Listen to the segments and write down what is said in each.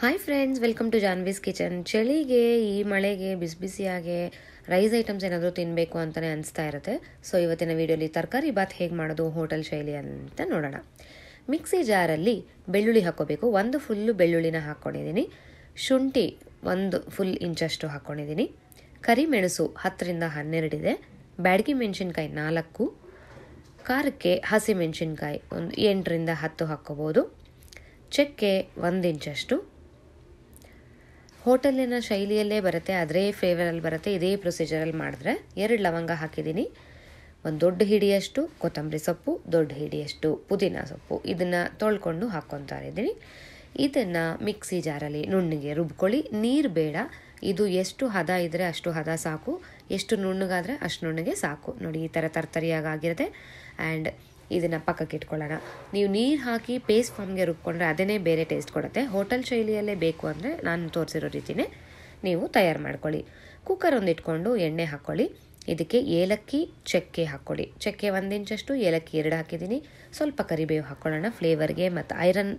hi friends welcome to Janvi's kitchen ಚಳಿಗೆ ಈ ಮಳೆಗೆ ಬಿಸಿ ಬಿಸಿಯಾಗೆ ರೈಸ್ ಐಟಮ್ಸ್ ಏನಾದರೂ ತಿನ್ನಬೇಕು ಅಂತಲೇ ಅನಿಸ್ತಾ ಇರುತ್ತೆ ಸೊ ಇವತ್ತಿನ ವೀಡಿಯೋಲಿ ತರಕಾರಿ ಬಾತ್ ಹೇಗೆ ಮಾಡೋದು ಹೋಟೆಲ್ ಶೈಲಿ ಅಂತ ನೋಡೋಣ ಮಿಕ್ಸಿ ಜಾರಲ್ಲಿ ಬೆಳ್ಳುಳ್ಳಿ ಹಾಕ್ಕೋಬೇಕು ಒಂದು ಫುಲ್ಲು ಬೆಳ್ಳುಳ್ಳಿನ ಹಾಕ್ಕೊಂಡಿದ್ದೀನಿ ಶುಂಠಿ ಒಂದು ಫುಲ್ ಇಂಚಷ್ಟು ಹಾಕ್ಕೊಂಡಿದ್ದೀನಿ ಕರಿಮೆಣಸು ಹತ್ತರಿಂದ ಹನ್ನೆರಡಿದೆ ಬ್ಯಾಡಗಿ ಮೆಣಸಿನ್ಕಾಯಿ ನಾಲ್ಕು ಖಾರಕ್ಕೆ ಹಸಿ ಒಂದು ಎಂಟರಿಂದ ಹತ್ತು ಹಾಕ್ಕೋಬೋದು ಚಕ್ಕೆ ಒಂದು ಇಂಚಷ್ಟು ಹೋಟೆಲಿನ ಶೈಲಿಯಲ್ಲೇ ಬರುತ್ತೆ ಅದರೇ ಫ್ಲೇವರಲ್ಲಿ ಬರುತ್ತೆ ಇದೇ ಪ್ರೊಸೀಜರಲ್ಲಿ ಮಾಡಿದ್ರೆ ಎರಡು ಲವಂಗ ಹಾಕಿದ್ದೀನಿ ಒಂದು ದೊಡ್ಡ ಹಿಡಿಯಷ್ಟು ಕೊತ್ತಂಬರಿ ಸೊಪ್ಪು ದೊಡ್ಡ ಹಿಡಿಯಷ್ಟು ಪುದೀನ ಸೊಪ್ಪು ಇದನ್ನು ತೊಳ್ಕೊಂಡು ಹಾಕ್ಕೊತಾ ಇದ್ದೀನಿ ಇದನ್ನು ಮಿಕ್ಸಿ ಜಾರಲ್ಲಿ ನುಣ್ಣಗೆ ರುಬ್ಕೊಳ್ಳಿ ನೀರು ಬೇಡ ಇದು ಎಷ್ಟು ಹದ ಇದ್ದರೆ ಅಷ್ಟು ಹದ ಸಾಕು ಎಷ್ಟು ನುಣ್ಣಗಾದರೆ ಅಷ್ಟು ನುಣ್ಣಗೆ ಸಾಕು ನೋಡಿ ಈ ಥರ ತರ್ತರಿಯಾಗಿರುತ್ತೆ ಆ್ಯಂಡ್ ಇದನ್ನು ಪಕ್ಕಕ್ಕೆ ಇಟ್ಕೊಳ್ಳೋಣ ನೀವು ನೀರು ಹಾಕಿ ಪೇಸ್ಟ್ ಫಾರ್ಮ್ಗೆ ರುಬ್ಕೊಂಡ್ರೆ ಅದನ್ನೇ ಬೇರೆ ಟೇಸ್ಟ್ ಕೊಡುತ್ತೆ ಹೋಟೆಲ್ ಶೈಲಿಯಲ್ಲೇ ಬೇಕು ಅಂದರೆ ನಾನು ತೋರಿಸಿರೋ ರೀತಿಯೇ ನೀವು ತಯಾರು ಮಾಡ್ಕೊಳ್ಳಿ ಕುಕ್ಕರ್ ಒಂದು ಇಟ್ಕೊಂಡು ಎಣ್ಣೆ ಹಾಕ್ಕೊಳ್ಳಿ ಇದಕ್ಕೆ ಏಲಕ್ಕಿ ಚಕ್ಕೆ ಹಾಕ್ಕೊಳ್ಳಿ ಚಕ್ಕೆ ಒಂದು ಇಂಚಷ್ಟು ಏಲಕ್ಕಿ ಎರಡು ಹಾಕಿದ್ದೀನಿ ಸ್ವಲ್ಪ ಕರಿಬೇವು ಹಾಕ್ಕೊಳ್ಳೋಣ ಫ್ಲೇವರ್ಗೆ ಮತ್ತು ಐರನ್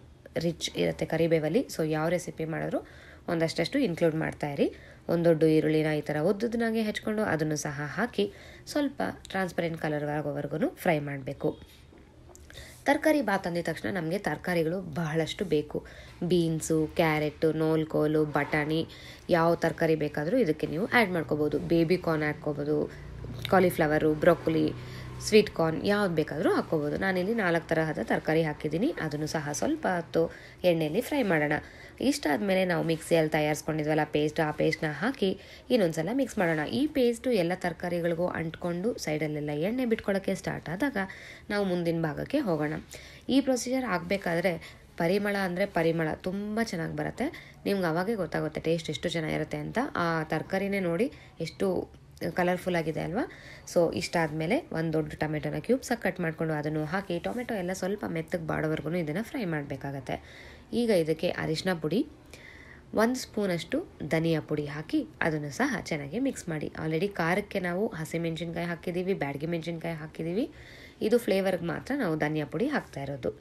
ರಿಚ್ ಇರುತ್ತೆ ಕರಿಬೇವಲ್ಲಿ ಸೊ ಯಾವ ರೆಸಿಪಿ ಮಾಡಿದ್ರು ಒಂದಷ್ಟು ಇನ್ಕ್ಲೂಡ್ ಮಾಡ್ತಾಯಿರಿ ಒಂದು ದೊಡ್ಡ ಈರುಳ್ಳಿನ ಈ ಥರ ಒದ್ದದನ್ನಾಗೆ ಹೆಚ್ಕೊಂಡು ಅದನ್ನು ಸಹ ಹಾಕಿ ಸ್ವಲ್ಪ ಟ್ರಾನ್ಸ್ಪರೆಂಟ್ ಕಲರ್ ಆಗೋವರೆಗೂ ಫ್ರೈ ಮಾಡಬೇಕು ತರಕಾರಿ ಬಾತ್ ಅಂದಿದ ತಕ್ಷಣ ನಮಗೆ ತರಕಾರಿಗಳು ಬಹಳಷ್ಟು ಬೇಕು ಬೀನ್ಸು ಕ್ಯಾರೆಟು ನೋಲ್ಕೋಲು ಬಟಾಣಿ ಯಾವ ತರಕಾರಿ ಬೇಕಾದರೂ ಇದಕ್ಕೆ ನೀವು ಆ್ಯಡ್ ಮಾಡ್ಕೋಬೋದು ಬೇಬಿ ಕಾರ್ನ್ ಹಾಕ್ಕೋಬೋದು ಕಾಲಿಫ್ಲವರು ಬ್ರೊಕೊಲಿ ಸ್ವೀಟ್ ಕಾರ್ನ್ ಯಾವ್ದು ಬೇಕಾದರೂ ಹಾಕ್ಕೋಬೋದು ನಾನಿಲ್ಲಿ ನಾಲ್ಕು ತರಹದ ತರಕಾರಿ ಹಾಕಿದ್ದೀನಿ ಅದನ್ನು ಸಹ ಸ್ವಲ್ಪ ಹೊತ್ತು ಎಣ್ಣೆಯಲ್ಲಿ ಫ್ರೈ ಮಾಡೋಣ ಇಷ್ಟಾದಮೇಲೆ ನಾವು ಮಿಕ್ಸಿಯಲ್ಲಿ ತಯಾರಿಸ್ಕೊಂಡಿದ್ವಲ್ಲ ಪೇಸ್ಟ್ ಆ ಪೇಸ್ಟ್ನ ಹಾಕಿ ಇನ್ನೊಂದ್ಸಲ ಮಿಕ್ಸ್ ಮಾಡೋಣ ಈ ಪೇಸ್ಟು ಎಲ್ಲ ತರಕಾರಿಗಳಿಗೂ ಅಂಟ್ಕೊಂಡು ಸೈಡಲ್ಲೆಲ್ಲ ಎಣ್ಣೆ ಬಿಟ್ಕೊಳ್ಳೋಕ್ಕೆ ಸ್ಟಾರ್ಟ್ ಆದಾಗ ನಾವು ಮುಂದಿನ ಭಾಗಕ್ಕೆ ಹೋಗೋಣ ಈ ಪ್ರೊಸೀಜರ್ ಆಗಬೇಕಾದ್ರೆ ಪರಿಮಳ ಅಂದರೆ ಪರಿಮಳ ತುಂಬ ಚೆನ್ನಾಗಿ ಬರುತ್ತೆ ನಿಮ್ಗೆ ಅವಾಗೇ ಗೊತ್ತಾಗುತ್ತೆ ಟೇಸ್ಟ್ ಎಷ್ಟು ಚೆನ್ನಾಗಿರುತ್ತೆ ಅಂತ ಆ ತರಕಾರಿನೇ ನೋಡಿ ಎಷ್ಟು ಕಲರ್ಫುಲ್ ಆಗಿದೆ ಅಲ್ವಾ ಸೊ ಇಷ್ಟಾದಮೇಲೆ ಒಂದು ದೊಡ್ಡ ಟೊಮೆಟೊನ ಕ್ಯೂಬ್ಸಾಗಿ ಕಟ್ ಮಾಡಿಕೊಂಡು ಅದನ್ನು ಹಾಕಿ ಟೊಮೆಟೊ ಎಲ್ಲ ಸ್ವಲ್ಪ ಮೆತ್ತಗೆ ಬಾಡೋವರೆಗೂ ಇದನ್ನು ಫ್ರೈ ಮಾಡಬೇಕಾಗತ್ತೆ ಈಗ ಇದಕ್ಕೆ ಅರಿಶಿನ ಪುಡಿ ಒಂದು ಸ್ಪೂನಷ್ಟು ಧನಿಯಾ ಪುಡಿ ಹಾಕಿ ಅದನ್ನು ಸಹ ಚೆನ್ನಾಗಿ ಮಿಕ್ಸ್ ಮಾಡಿ ಆಲ್ರೆಡಿ ಖಾರಕ್ಕೆ ನಾವು ಹಸಿಮೆಣ್ಸಿನ್ಕಾಯಿ ಹಾಕಿದ್ದೀವಿ ಬ್ಯಾಡಗಿ ಮೆಣಸಿನ್ಕಾಯಿ ಹಾಕಿದ್ದೀವಿ ಇದು ಫ್ಲೇವರ್ಗೆ ಮಾತ್ರ ನಾವು ಧನಿಯಾ ಪುಡಿ ಹಾಕ್ತಾ ಇರೋದು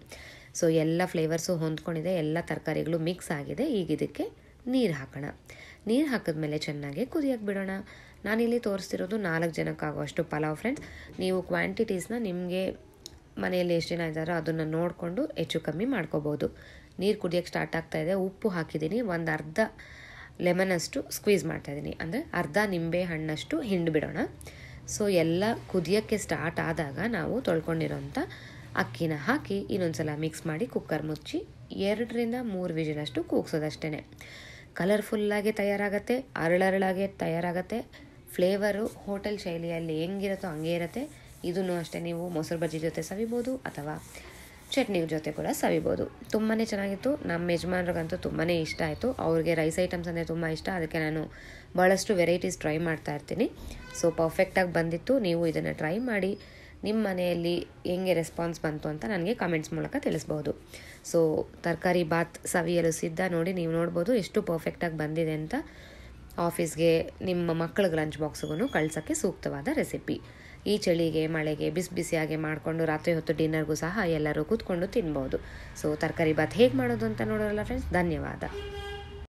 ಸೊ ಎಲ್ಲ ಫ್ಲೇವರ್ಸು ಹೊಂದ್ಕೊಂಡಿದೆ ಎಲ್ಲ ತರಕಾರಿಗಳು ಮಿಕ್ಸ್ ಆಗಿದೆ ಈಗ ಇದಕ್ಕೆ ನೀರು ಹಾಕೋಣ ನೀರು ಹಾಕಿದ್ಮೇಲೆ ಚೆನ್ನಾಗಿ ಕುದಿಯಕ್ಕೆ ಬಿಡೋಣ ನಾನಿಲ್ಲಿ ತೋರಿಸ್ತಿರೋದು ನಾಲ್ಕು ಜನಕ್ಕಾಗುವಷ್ಟು ಪಲಾವ್ ಫ್ರೆಂಡ್ಸ್ ನೀವು ಕ್ವಾಂಟಿಟೀಸ್ನ ನಿಮಗೆ ಮನೆಯಲ್ಲಿ ಎಷ್ಟು ಜನ ಇದ್ದಾರೋ ಅದನ್ನು ನೋಡಿಕೊಂಡು ಹೆಚ್ಚು ಕಮ್ಮಿ ಮಾಡ್ಕೋಬೋದು ನೀರು ಕುಡಿಯೋಕ್ಕೆ ಸ್ಟಾರ್ಟ್ ಆಗ್ತಾ ಇದೆ ಉಪ್ಪು ಹಾಕಿದ್ದೀನಿ ಒಂದು ಅರ್ಧ ಲೆಮನಷ್ಟು ಸ್ಕ್ವೀಸ್ ಮಾಡ್ತಾಯಿದ್ದೀನಿ ಅಂದರೆ ಅರ್ಧ ನಿಂಬೆ ಹಣ್ಣಷ್ಟು ಹಿಂಡು ಬಿಡೋಣ ಸೊ ಎಲ್ಲ ಕುದಿಯೋಕ್ಕೆ ಸ್ಟಾರ್ಟ್ ಆದಾಗ ನಾವು ತೊಳ್ಕೊಂಡಿರೋಂಥ ಅಕ್ಕಿನ ಹಾಕಿ ಇನ್ನೊಂದು ಸಲ ಮಿಕ್ಸ್ ಮಾಡಿ ಕುಕ್ಕರ್ ಮುಚ್ಚಿ ಎರಡರಿಂದ ಮೂರು ವಿಜಿಲಷ್ಟು ಕೂಗ್ಸೋದಷ್ಟೇ ಕಲರ್ಫುಲ್ಲಾಗಿ ತಯಾರಾಗುತ್ತೆ ಅರಳರಳಾಗೆ ತಯಾರಾಗುತ್ತೆ ಫ್ಲೇವರು ಹೋಟೆಲ್ ಶೈಲಿಯಲ್ಲಿ ಹೆಂಗಿರುತ್ತೋ ಹಂಗೆ ಇರುತ್ತೆ ಇದನ್ನು ಅಷ್ಟೇ ನೀವು ಮೊಸರು ಬಜ್ಜಿ ಜೊತೆ ಸವಿಬೋದು ಅಥವಾ ಚಟ್ನಿ ಜೊತೆ ಕೂಡ ಸವಿಬೋದು ತುಂಬಾ ಚೆನ್ನಾಗಿತ್ತು ನಮ್ಮ ಯಜಮಾನ್ರಿಗಂತೂ ತುಂಬಾ ಇಷ್ಟ ಆಯಿತು ಅವ್ರಿಗೆ ರೈಸ್ ಐಟಮ್ಸ್ ಅಂದರೆ ತುಂಬ ಇಷ್ಟ ಅದಕ್ಕೆ ನಾನು ಭಾಳಷ್ಟು ವೆರೈಟೀಸ್ ಟ್ರೈ ಮಾಡ್ತಾ ಇರ್ತೀನಿ ಸೊ ಪರ್ಫೆಕ್ಟಾಗಿ ಬಂದಿತ್ತು ನೀವು ಇದನ್ನು ಟ್ರೈ ಮಾಡಿ ನಿಮ್ಮ ಮನೆಯಲ್ಲಿ ಹೆಂಗೆ ರೆಸ್ಪಾನ್ಸ್ ಬಂತು ಅಂತ ನನಗೆ ಕಮೆಂಟ್ಸ್ ಮೂಲಕ ತಿಳಿಸ್ಬೋದು ಸೊ ತರಕಾರಿ ಬಾತ್ ಸವಿಯಲು ಸಿದ್ಧ ನೋಡಿ ನೀವು ನೋಡ್ಬೋದು ಎಷ್ಟು ಪರ್ಫೆಕ್ಟಾಗಿ ಬಂದಿದೆ ಅಂತ ಆಫೀಸ್ಗೆ ನಿಮ್ಮ ಮಕ್ಕಳಿಗೆ ಲಂಚ್ ಬಾಕ್ಸ್ಗೂ ಕಳ್ಸೋಕ್ಕೆ ಸೂಕ್ತವಾದ ರೆಸಿಪಿ ಈ ಚಳಿಗೆ ಮಳೆಗೆ ಬಿಸಿ ಬಿಸಿಯಾಗಿ ಮಾಡಿಕೊಂಡು ರಾತ್ರಿ ಹೊತ್ತು ಡಿನ್ನರ್ಗೂ ಸಹ ಎಲ್ಲರೂ ಕೂತ್ಕೊಂಡು ತಿನ್ಬೋದು ಸೊ ತರಕಾರಿ ಬಾತ್ ಹೇಗೆ ಮಾಡೋದು ಅಂತ ನೋಡೋರಲ್ಲ ಫ್ರೆಂಡ್ಸ್ ಧನ್ಯವಾದ